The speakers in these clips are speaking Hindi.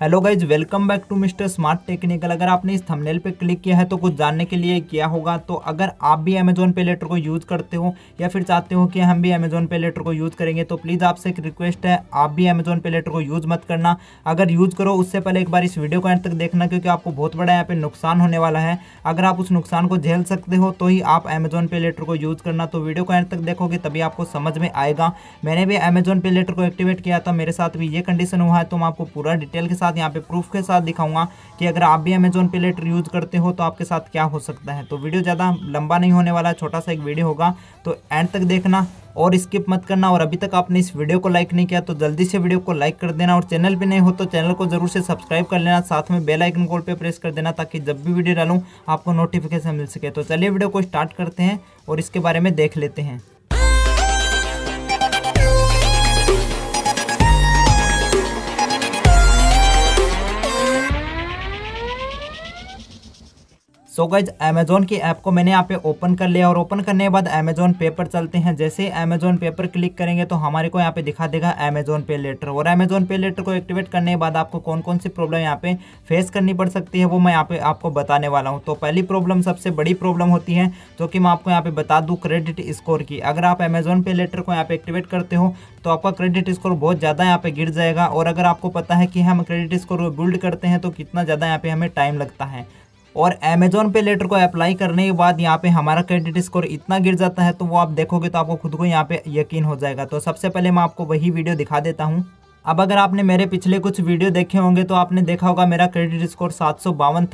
hello guys welcome back to Mister Smart Technical अगर आपने इस थंबनेल पे क्लिक किया है तो कुछ जानने के लिए किया होगा तो अगर आप भी अमेजोन पे लेटर को यूज़ करते हो या फिर चाहते हो कि हम भी अमेजोन पे लेटर को यूज़ करेंगे तो प्लीज़ आपसे एक रिक्वेस्ट है आप भी अमेजोन पे लेटर को यूज़ मत करना अगर यूज़ करो उससे पहले एक बार इस वीडियो को एंड तक देखना क्योंकि आपको बहुत बड़ा यहाँ पर नुकसान होने वाला है अगर आप उस नुकसान को झेल सकते हो तो ही आप अमेजोन पे लेटर को यूज़ करना तो वीडियो को एंड तक देखोगे तभी आपको समझ में आएगा मैंने भी अमेजोन पे लेटर को एक्टिवेट किया था मेरे साथ भी ये कंडीशन हुआ है तो मैं आपको पूरा डिटेल के साथ यहाँ पे प्रूफ के साथ दिखाऊंगा कि अगर आप भी अमेजोन पे लेटर यूज़ करते हो तो आपके साथ क्या हो सकता है तो वीडियो ज़्यादा लंबा नहीं होने वाला छोटा सा एक वीडियो होगा तो एंड तक देखना और स्किप मत करना और अभी तक आपने इस वीडियो को लाइक नहीं किया तो जल्दी से वीडियो को लाइक कर देना और चैनल पे नहीं हो तो चैनल को जरूर से सब्सक्राइब कर लेना साथ में बेल आइकन कोड पे प्रेस कर देना ताकि जब भी वीडियो डालूँ आपको नोटिफिकेशन मिल सके तो चलिए वीडियो को स्टार्ट करते हैं और इसके बारे में देख लेते हैं सो गाइज अमेजोन की ऐप को मैंने यहाँ पे ओपन कर लिया और ओपन करने के बाद अमेजोन पे पर चलते हैं जैसे अमेजोन पे पर क्लिक करेंगे तो हमारे को यहाँ पे दिखा देगा अमेजोन पे लेटर और अमेजोन पे लेटर को एक्टिवेट करने के बाद आपको कौन कौन सी प्रॉब्लम यहाँ पे फेस करनी पड़ सकती है वो मैं यहाँ पे आपको बताने वाला हूँ तो पहली प्रॉब्लम सबसे बड़ी प्रॉब्लम होती है जो कि मैं आपको यहाँ पे बता दूँ क्रेडिट स्कोर की अगर आप अमेजोन पे लेटर को यहाँ पे एक्टिवेट करते हो तो आपका क्रेडिट स्कोर बहुत ज़्यादा यहाँ पे गिर जाएगा और अगर आपको पता है कि हम क्रेडिट स्कोर बिल्ड करते हैं तो कितना ज़्यादा यहाँ पे हमें टाइम लगता है और अमेजोन पे लेटर को अप्लाई करने के बाद यहाँ पे हमारा क्रेडिट स्कोर इतना गिर जाता है तो वो आप देखोगे तो आपको खुद को यहाँ पे यकीन हो जाएगा तो सबसे पहले मैं आपको वही वीडियो दिखा देता हूँ अब अगर आपने मेरे पिछले कुछ वीडियो देखे होंगे तो आपने देखा होगा मेरा क्रेडिट स्कोर सात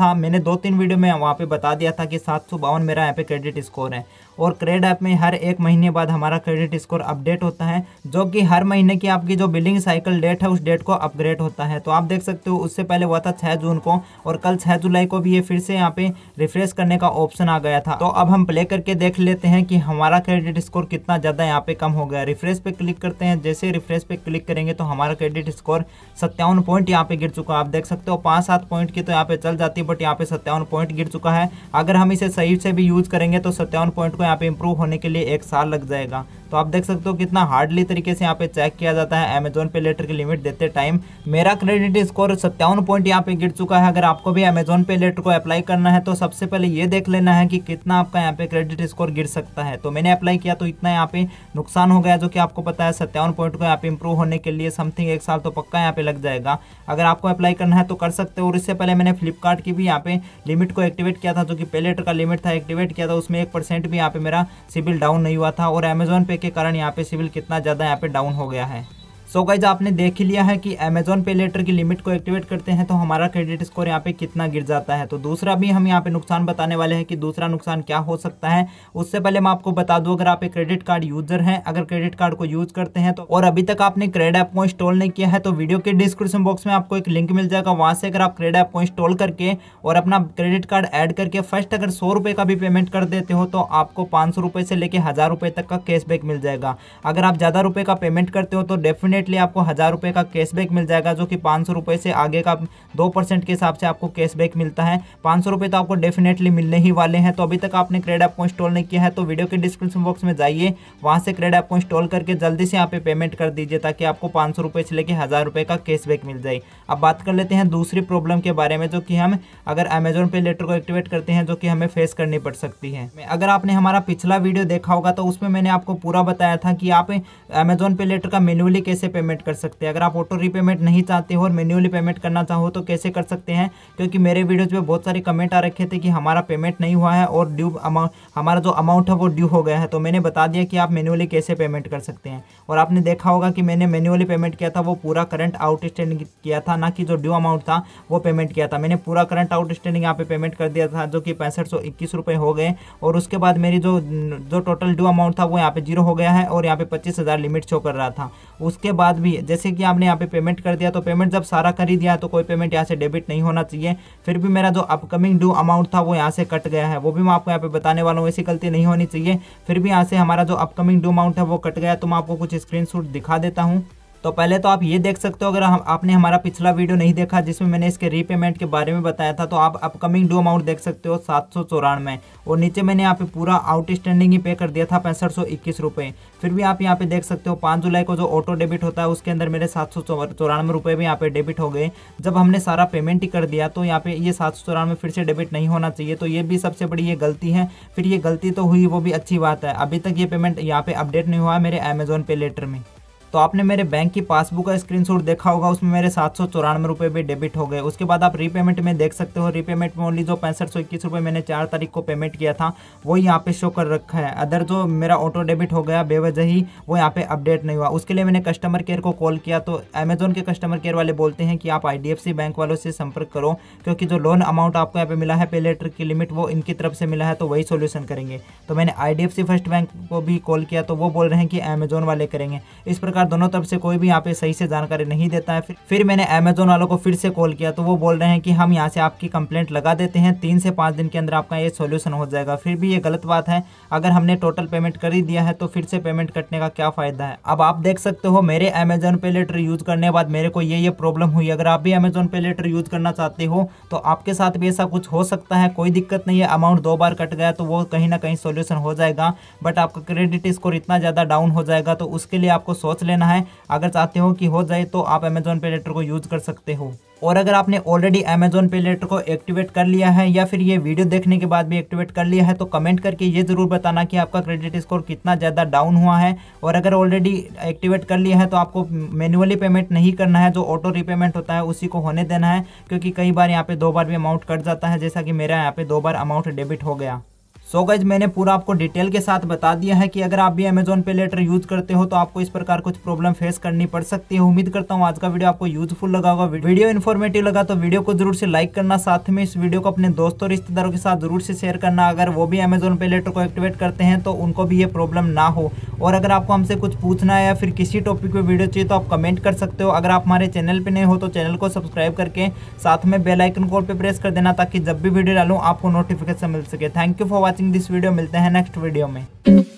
था मैंने दो तीन वीडियो में वहाँ पे बता दिया था कि सात मेरा यहाँ पे क्रेडिट स्कोर है और क्रेड ऐप में हर एक महीने बाद हमारा क्रेडिट स्कोर अपडेट होता है जो कि हर महीने की आपकी जो बिलिंग साइकिल डेट है उस डेट को अपग्रेड होता है तो आप देख सकते हो उससे पहले हुआ था छः जून को और कल छः जुलाई को भी ये फिर से यहाँ पे रिफ्रेश करने का ऑप्शन आ गया था तो अब हम प्ले करके देख लेते हैं कि हमारा क्रेडिट स्कोर कितना ज़्यादा यहाँ पे कम हो गया रिफ्रेश पे क्लिक करते हैं जैसे रिफ्रेश पे क्लिक करेंगे तो हमारा क्रेडिट स्कोर सत्तावन पॉइंट यहाँ पे गिर चुका है आप देख सकते हो पाँच सात पॉइंट की तो यहाँ पे चल जाती है बट यहाँ पे सत्तावन पॉइंट गिर चुका है अगर हम इसे सही से भी यूज़ करेंगे तो सत्तावन पॉइंट को यहाँ पे इम्प्रूव होने के लिए एक साल लग जाएगा तो आप देख सकते हो कितना हार्डली तरीके से यहाँ पे चेक किया जाता है अमेजोन पे लेटर की लिमिट देते टाइम मेरा क्रेडिट स्कोर सत्तावन पॉइंट यहाँ पे गिर चुका है अगर आपको भी अमेजोन पे लेटर को अप्लाई करना है तो सबसे पहले ये देख लेना है कि कितना आपका यहाँ पे क्रेडिट स्कोर गिर सकता है तो मैंने अप्लाई किया तो इतना यहाँ पे नुकसान हो गया जो कि आपको पता है सत्तावन पॉइंट को यहाँ पे इंप्रूव होने के लिए समथिंग एक साल तो पक्का यहाँ पे लग जाएगा अगर आपको अप्लाई करना है तो कर सकते हो और इससे पहले मैंने फ्लिपकार्ट की भी यहाँ पे लिमिट को एक्टिवेट किया था जो कि पे लेटर का लिमिट था एक्टिवेट किया था उसमें एक भी यहाँ पे मेरा सिविल डाउन नहीं हुआ था और अमेजोन पे के कारण यहाँ पे सिविल कितना ज़्यादा यहाँ पे डाउन हो गया है सो गाइज आपने देख ही लिया है कि अमेजोन पे लेटर की लिमिट को एक्टिवेट करते हैं तो हमारा क्रेडिट स्कोर यहाँ पे कितना गिर जाता है तो दूसरा भी हम यहाँ पे नुकसान बताने वाले हैं कि दूसरा नुकसान क्या हो सकता है उससे पहले मैं आपको बता दूँ अगर आप एक क्रेडिट कार्ड यूजर हैं अगर क्रेडिट कार्ड को यूज करते हैं तो और अभी तक आपने क्रेड ऐप को इंस्टॉल नहीं किया है तो वीडियो के डिस्क्रिप्शन बॉक्स में आपको एक लिंक मिल जाएगा वहाँ से अगर आप क्रेड ऐप को इंस्टॉल करके और अपना क्रेडिट कार्ड ऐड करके फर्स्ट अगर सौ का भी पेमेंट कर देते हो तो आपको पाँच से लेकर हज़ार तक का कैशबैक मिल जाएगा अगर आप ज़्यादा रुपये का पेमेंट करते हो तो डेफिनेट डेफिनेटली आपको हज़ार रुपये का कैशबैक मिल जाएगा जो कि पाँच सौ रुपये से आगे का दो परसेंट के हिसाब से आपको कैशबैक मिलता है पाँच सौ रुपये तो आपको डेफिनेटली मिलने ही वाले हैं तो अभी तक आपने क्रेड ऐप को इंस्टॉल नहीं किया है तो वीडियो के डिस्क्रिप्शन बॉक्स में जाइए वहाँ से क्रेड ऐप को इंस्टॉल करके जल्दी से यहाँ पे पेमेंट कर दीजिए ताकि आपको पाँच सौ रुपये से लेकर हज़ार रुपये का कैशबैक मिल जाए अब बात कर लेते हैं दूसरी प्रॉब्लम के बारे में जो कि हम अगर अमेजोन पे लेटर को एक्टिवेट करते हैं जो कि हमें फेस करनी पड़ सकती है अगर आपने हमारा पिछला वीडियो देखा होगा तो उसमें मैंने आपको पूरा बताया था कि आप अमेजोन पे लेटर का मेनुअली कैसे पेमेंट कर सकते हैं अगर आप ऑटो रीपेमेंट नहीं चाहते हो और मैन्युअली पेमेंट करना चाहो तो कैसे कर सकते हैं क्योंकि मेरे वीडियोज़ में बहुत सारे कमेंट आ रखे थे कि हमारा पेमेंट नहीं हुआ है और ड्यू अमाउंट हमारा जो अमाउंट है वो ड्यू हो गया है तो मैंने बता दिया कि आप मैनुअली कैसे पेमेंट कर सकते हैं और आपने देखा होगा कि मैंने मैनुअली पेमेंट किया था वो पूरा करंट आउटस्टैंड किया था ना कि जो ड्यू अमाउंट था वो पेमेंट किया था मैंने पूरा करंट आउटस्टैंडिंग यहाँ पे पेमेंट कर दिया था जो कि पैंसठ सौ इक्कीस रुपये हो गए और उसके बाद मेरी जो जो टोटल ड्यू अमाउंट था वो यहाँ पे जीरो हो गया है और यहाँ पे पच्चीस हज़ार लिमिट शो कर रहा था उसके बाद भी जैसे कि आपने यहाँ पे पेमेंट कर दिया तो पेमेंट जब सारा कर ही दिया तो कोई पेमेंट यहाँ से डेबिट नहीं होना चाहिए फिर भी मेरा जो अपकमिंग ड्यू अमाउंट था वो यहाँ से कट गया है वो भी मैं आपको यहाँ पे बताने वाला हूँ ऐसी गलती नहीं होनी चाहिए फिर भी यहाँ से हमारा जो अपकमिंग ड्यू अमाउंट है वो कट गया तो मैं आपको कुछ स्क्रीन दिखा देता हूँ तो पहले तो आप ये देख सकते हो अगर हम आपने हमारा पिछला वीडियो नहीं देखा जिसमें मैंने इसके रीपेमेंट के बारे में बताया था तो आप अपकमिंग डू अमाउंट देख सकते हो सात सौ चौरानवे और नीचे मैंने यहाँ पे पूरा आउटस्टैंडिंग ही पे कर दिया था पैंसठ सौ इक्कीस रुपये फिर भी आप यहाँ पे देख सकते हो पाँच जुलाई को जो ऑटो डेबिट होता है उसके अंदर मेरे सात सौ चौरानवे रुपये भी यहाँ पे डेबिट हो गए जब हमने सारा पेमेंट ही कर दिया तो यहाँ पे ये सात सौ चौरानवे फिर से डेबिट नहीं होना चाहिए तो ये भी सबसे बड़ी ये गलती है फिर ये गलती तो हुई वो भी अच्छी बात है अभी तक ये पेमेंट यहाँ पे अपडेट नहीं हुआ है मेरे अमेजोन पे लेटर में तो आपने मेरे बैंक की पासबुक का स्क्रीनशॉट देखा होगा उसमें मेरे सात सौ चौरानवे रुपये भी डेबिट हो गए उसके बाद आप रीपेमेंट में देख सकते हो रीपेमेंट में ओनली जो पैंसठ सौ इक्कीस रुपये मैंने चार तारीख को पेमेंट किया था वो यहाँ पे शो कर रखा है अदर जो मेरा ऑटो डेबिट हो गया बेवजह ही वो यहाँ पे अपडेट नहीं हुआ उसके लिए मैंने कस्टमर केयर को कॉल किया तो अमेजोन के कस्टमर केयर वाले बोलते हैं कि आप आई बैंक वालों से संपर्क करो क्योंकि जो लोन अमाउंट आपको यहाँ पे मिला है पे लेटर की लिमिट वो इनकी तरफ से मिला है तो वही सोल्यूशन करेंगे तो मैंने आई फर्स्ट बैंक को भी कॉल किया तो वो बोल रहे हैं कि अमेजोन वाले करेंगे इस प्रकार प्रकार दोनों तरफ से कोई भी यहाँ पे सही से जानकारी नहीं देता है फिर फिर मैंने अमेजोन वालों को फिर से कॉल किया तो वो बोल रहे हैं कि हम यहाँ से आपकी कंप्लेंट लगा देते हैं तीन से पाँच दिन के अंदर आपका ये सोल्यूशन हो जाएगा फिर भी ये गलत बात है अगर हमने टोटल पेमेंट कर ही दिया है तो फिर से पेमेंट कटने का क्या फ़ायदा है अब आप देख सकते हो मेरे अमेजोन पे लेटर यूज़ करने बाद मेरे को ये ये प्रॉब्लम हुई अगर आप भी अमेजोन पे लेटर यूज़ करना चाहते हो तो आपके साथ भी ऐसा कुछ हो सकता है कोई दिक्कत नहीं है अमाउंट दो बार कट गया तो वो कहीं ना कहीं सोल्यूशन हो जाएगा बट आपका क्रेडिट स्कोर इतना ज़्यादा डाउन हो जाएगा तो उसके लिए आपको सोच लेना है अगर चाहते हो कि हो जाए तो आप अमेजोन पे लेटर को यूज़ कर सकते हो और अगर आपने ऑलरेडी अमेजोन पे लेटर को एक्टिवेट कर लिया है या फिर ये वीडियो देखने के बाद भी एक्टिवेट कर लिया है तो कमेंट करके ये ज़रूर बताना कि आपका क्रेडिट स्कोर कितना ज़्यादा डाउन हुआ है और अगर ऑलरेडी एक्टिवेट कर लिया है तो आपको मैनुअली पेमेंट नहीं करना है जो ऑटो रीपेमेंट होता है उसी को होने देना है क्योंकि कई बार यहाँ पर दो बार भी अमाउंट कट जाता है जैसा कि मेरा यहाँ पर दो बार अमाउंट डेबिट हो गया सो so गज मैंने पूरा आपको डिटेल के साथ बता दिया है कि अगर आप भी अमेजोन पे लेटर यूज़ करते हो तो आपको इस प्रकार कुछ प्रॉब्लम फेस करनी पड़ सकती है उम्मीद करता हूँ आज का वीडियो आपको यूजफुल लगा होगा वीडियो इन्फॉर्मेटिव लगा तो वीडियो को जरूर से लाइक करना साथ में इस वीडियो को अपने दोस्तों रिश्तेदारों के साथ जरूर से शेयर करना अगर वो भी अमेजोन पे लेटर को एक्टिवेट करते हैं तो उनको भी ये प्रॉब्लम ना हो और अगर आपको हमसे कुछ पूछना है या फिर किसी टॉपिक पर वीडियो चाहिए तो आप कमेंट कर सकते हो अगर आप हमारे चैनल पर नहीं हो तो चैनल को सब्सक्राइब करके साथ में बेलाइकन कॉल पर प्रेस कर देना ताकि जब भी वीडियो डालू आपको नोटिफिकेशन मिल सके thank you for watching watching this video मिलते हैं नेक्स्ट वीडियो में